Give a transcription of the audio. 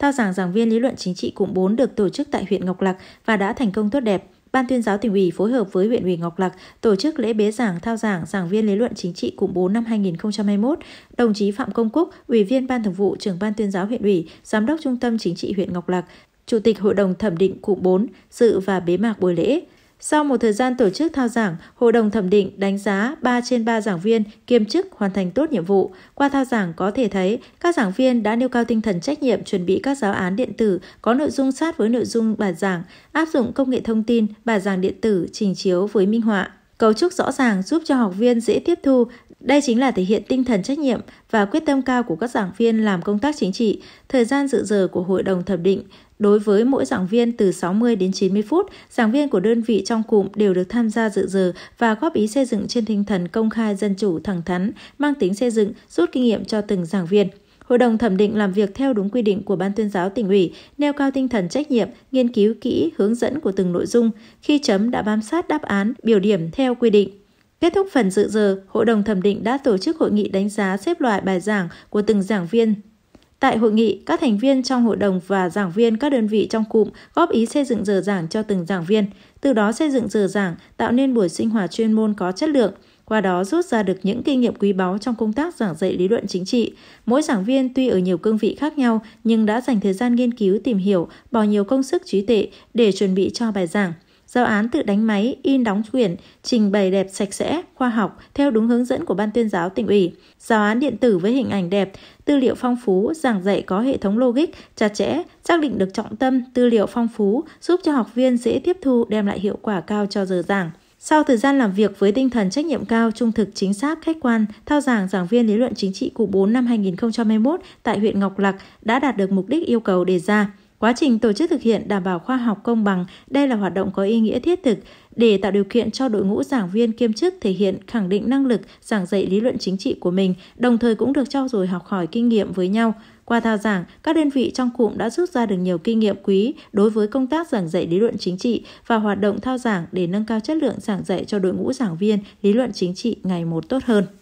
Thao giảng giảng viên lý luận chính trị cụm 4 được tổ chức tại huyện Ngọc Lặc và đã thành công tốt đẹp. Ban tuyên giáo tỉnh ủy phối hợp với huyện ủy Ngọc Lặc tổ chức lễ bế giảng thao giảng giảng viên lý luận chính trị cụm 4 năm 2021. Đồng chí Phạm Công Cúc, Ủy viên Ban Thường vụ, Trưởng ban tuyên giáo huyện ủy, Giám đốc Trung tâm Chính trị huyện Ngọc Lặc, Chủ tịch Hội đồng thẩm định cụm 4 dự và bế mạc buổi lễ. Sau một thời gian tổ chức thao giảng, Hội đồng thẩm định đánh giá 3 trên 3 giảng viên kiêm chức hoàn thành tốt nhiệm vụ. Qua thao giảng có thể thấy, các giảng viên đã nêu cao tinh thần trách nhiệm chuẩn bị các giáo án điện tử có nội dung sát với nội dung bài giảng, áp dụng công nghệ thông tin, bài giảng điện tử, trình chiếu với minh họa. Cấu trúc rõ ràng giúp cho học viên dễ tiếp thu. Đây chính là thể hiện tinh thần trách nhiệm và quyết tâm cao của các giảng viên làm công tác chính trị, thời gian dự giờ của hội đồng thẩm định. Đối với mỗi giảng viên từ 60 đến 90 phút, giảng viên của đơn vị trong cụm đều được tham gia dự giờ và góp ý xây dựng trên tinh thần công khai dân chủ thẳng thắn, mang tính xây dựng, rút kinh nghiệm cho từng giảng viên. Hội đồng thẩm định làm việc theo đúng quy định của Ban tuyên giáo tỉnh ủy, nêu cao tinh thần trách nhiệm, nghiên cứu kỹ hướng dẫn của từng nội dung, khi chấm đã bám sát đáp án, biểu điểm theo quy định. Kết thúc phần dự giờ, Hội đồng thẩm định đã tổ chức hội nghị đánh giá xếp loại bài giảng của từng giảng viên Tại hội nghị, các thành viên trong hội đồng và giảng viên các đơn vị trong cụm góp ý xây dựng giờ giảng cho từng giảng viên, từ đó xây dựng giờ giảng, tạo nên buổi sinh hoạt chuyên môn có chất lượng qua đó rút ra được những kinh nghiệm quý báu trong công tác giảng dạy lý luận chính trị. Mỗi giảng viên tuy ở nhiều cương vị khác nhau nhưng đã dành thời gian nghiên cứu tìm hiểu, bỏ nhiều công sức trí tuệ để chuẩn bị cho bài giảng. Giáo án tự đánh máy, in đóng quyển, trình bày đẹp sạch sẽ, khoa học theo đúng hướng dẫn của ban tuyên giáo tỉnh ủy. Giáo án điện tử với hình ảnh đẹp, tư liệu phong phú, giảng dạy có hệ thống logic, chặt chẽ, xác định được trọng tâm, tư liệu phong phú giúp cho học viên dễ tiếp thu đem lại hiệu quả cao cho giờ giảng. Sau thời gian làm việc với tinh thần trách nhiệm cao, trung thực, chính xác, khách quan, thao giảng giảng viên lý luận chính trị cụ 4 năm 2021 tại huyện Ngọc Lặc đã đạt được mục đích yêu cầu đề ra. Quá trình tổ chức thực hiện đảm bảo khoa học công bằng, đây là hoạt động có ý nghĩa thiết thực để tạo điều kiện cho đội ngũ giảng viên kiêm chức thể hiện khẳng định năng lực giảng dạy lý luận chính trị của mình, đồng thời cũng được trao dồi học hỏi kinh nghiệm với nhau. Qua thao giảng, các đơn vị trong cụm đã rút ra được nhiều kinh nghiệm quý đối với công tác giảng dạy lý luận chính trị và hoạt động thao giảng để nâng cao chất lượng giảng dạy cho đội ngũ giảng viên lý luận chính trị ngày một tốt hơn.